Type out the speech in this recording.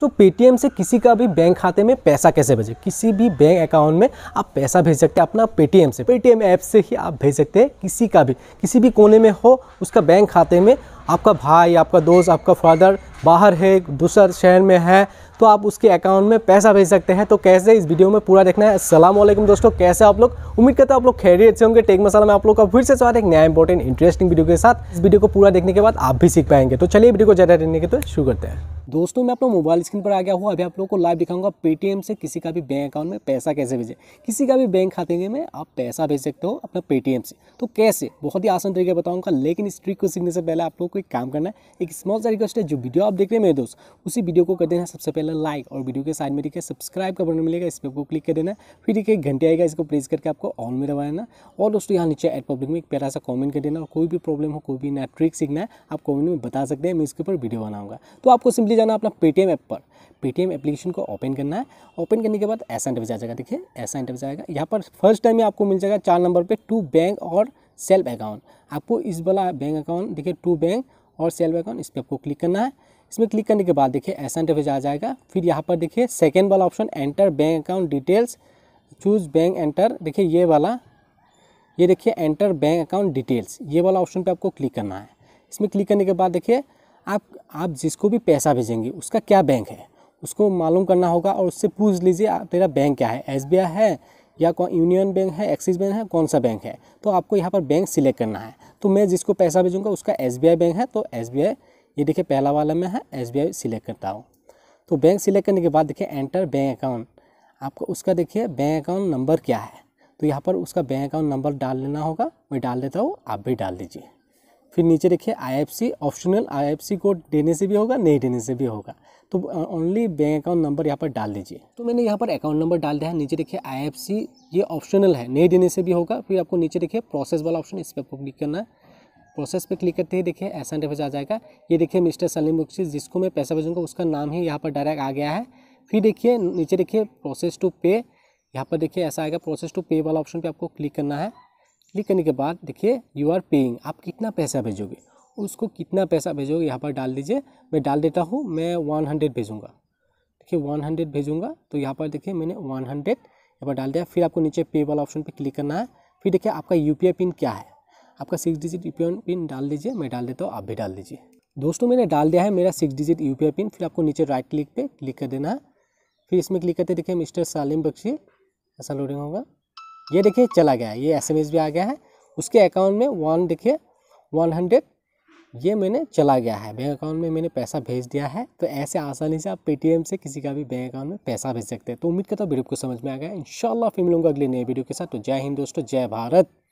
तो पेटीएम से किसी का भी बैंक खाते में पैसा कैसे भेजे किसी भी बैंक अकाउंट में आप पैसा भेज सकते हैं अपना पेटीएम से पेटीएम ऐप से ही आप भेज सकते हैं किसी का भी किसी भी कोने में हो उसका बैंक खाते में आपका भाई आपका दोस्त आपका फादर बाहर है दूसर शहर में है तो आप उसके अकाउंट में पैसा भेज सकते हैं तो कैसे इस वीडियो में पूरा देखना है सलाम वालेकुम दोस्तों कैसे आप लोग उम्मीद करते हैं आप लोग खैरियत से होंगे टेक मसाला में आप लोग का फिर से स्वागत एक नया इंपॉर्टेंट इंटरेस्टिंग वीडियो के साथ इस वीडियो को पूरा देखने के बाद आप भी सीख पाएंगे तो चलिए वीडियो को ज़्यादा देने के तो शुरू करते हैं दोस्तों मैं अपना मोबाइल स्क्रीन पर आ गया हूँ अभी आप लोगों को लाइव दिखाऊंगा पेटीएम से किसी का भी बैंक अकाउंट में पैसा कैसे भेजे किसी का भी बैंक खाते में आप पैसा भेज सकते हो अपना पेटीएम से तो कैसे बहुत ही आसान तरीके बताऊंगा लेकिन इस ट्रिक को सीखने से पहले आप लोग को एक काम करना है एक स्मॉल सा रिक्वेस्ट है जो वीडियो आप देख रहे हैं मेरे दोस्त उसी वीडियो को कर देना सबसे पहले लाइक और वीडियो के साइड में देखिए सब्सक्राइब का बटन मिलेगा इस पर आपको क्लिक कर देना फिर एक घंटे आएगा इसको प्रेस करके आपको ऑन में दबा देना और दोस्तों यहाँ नीचे एड पब्लिक में एक प्यारा सा कॉमेंट कर देना और कोई भी प्रॉब्लम हो कोई भी नया ट्रिक सीखना है आप कॉमेंट में बता सकते हैं मैं इसके ऊपर वीडियो बनाऊंगा तो आपको सिंपली सीधे जाना अपना पेटीएम ऐप पर पेटीएम एप्लीकेशन को ओपन करना है ओपन करने के बाद ऐसा इंटरव्यू आ जाएगा देखिए ऐसा इंटरव्यू आएगा यहाँ पर फर्स्ट टाइम ही आपको मिल जाएगा चार नंबर पर टू बैंक और सेल्फ अकाउंट आपको इस वाला बैंक अकाउंट देखिए टू बैंक और सेल्फ अकाउंट इस पर आपको क्लिक करना है इसमें क्लिक करने के बाद देखिए ऐसा इंटरफेस आ जाएगा फिर यहाँ पर देखिए सेकेंड वाला option enter bank account details choose bank enter देखिए ये वाला ये देखिए एंटर बैंक अकाउंट डिटेल्स ये वाला ऑप्शन पे आपको क्लिक करना है इसमें क्लिक करने के बाद देखिए आप आप जिसको भी पैसा भेजेंगे उसका क्या बैंक है उसको मालूम करना होगा और उससे पूछ लीजिए तेरा बैंक क्या है एस है या कौन यूनियन बैंक है एक्सिस बैंक है कौन सा बैंक है तो आपको यहाँ पर बैंक सिलेक्ट करना है तो मैं जिसको पैसा भेजूँगा उसका एस बैंक है तो एस ये देखिए पहला वाला में है एस सिलेक्ट करता हूँ तो बैंक सिलेक्ट करने के बाद देखिए एंटर बैंक अकाउंट आपको उसका देखिए बैंक अकाउंट नंबर क्या है तो यहाँ पर उसका बैंक अकाउंट नंबर डाल लेना होगा मैं डाल देता हूँ आप भी डाल दीजिए फिर नीचे देखिए आईएफसी ऑप्शनल आईएफसी कोड देने से भी होगा नहीं देने से भी होगा तो ओनली बैंक अकाउंट नंबर यहाँ पर डाल दीजिए तो मैंने यहाँ पर अकाउंट नंबर डाल दिया है नीचे देखिए आईएफसी ये ऑप्शनल है नहीं देने से भी होगा फिर आपको नीचे देखिए प्रोसेस वाला ऑप्शन इस पर आपको क्लिक करना है प्रोसेस पे क्लिक करते ही देखिए ऐसा इंटरफेस आ जाएगा ये देखिए मिस्टर सलीम बख्शी जिसको मैं पैसा भेजूँगा उसका नाम ही यहाँ पर डायरेक्ट आ गया है फिर देखिए नीचे देखिए प्रोसेस टू पे यहाँ पर देखिए ऐसा आएगा प्रोसेस टू पे वाला ऑप्शन पर आपको क्लिक करना है क्लिक करने के बाद देखिए यू आर पेइंग आप कितना पैसा भेजोगे उसको कितना पैसा भेजोगे यहाँ पर डाल दीजिए मैं डाल देता हूँ मैं वन हंड्रेड भेजूँगा देखिए वन हंड्रेड भेजूँगा तो यहाँ पर देखिए मैंने वन हंड्रेड यहाँ पर डाल दिया फिर आपको नीचे पे वाला ऑप्शन पर क्लिक करना है फिर देखिए आपका यू पिन क्या है आपका सिक्स डिजिट यू पिन डाल दीजिए मैं डाल देता हूँ आप भी डाल दीजिए दोस्तों मैंने डाल दिया है मेरा सिक्स डिजिट यू पिन फिर आपको नीचे राइट क्लिक पर क्लिक कर देना है फिर इसमें क्लिक करते देखिए मिस्टर सालिम बख्शी ऐसा लोडिंग होगा ये देखिए चला गया है ये एस भी आ गया है उसके अकाउंट में वन देखिए वन हंड्रेड ये मैंने चला गया है बैंक अकाउंट में मैंने पैसा भेज दिया है तो ऐसे आसानी से आप पेटीएम से किसी का भी बैंक अकाउंट में पैसा भेज सकते हैं तो उम्मीद करता हूँ वीडियो को समझ में आ गया इन फिर मिलूंगा अगले नए वीडियो के साथ तो जय हिंद दोस्तों जय भारत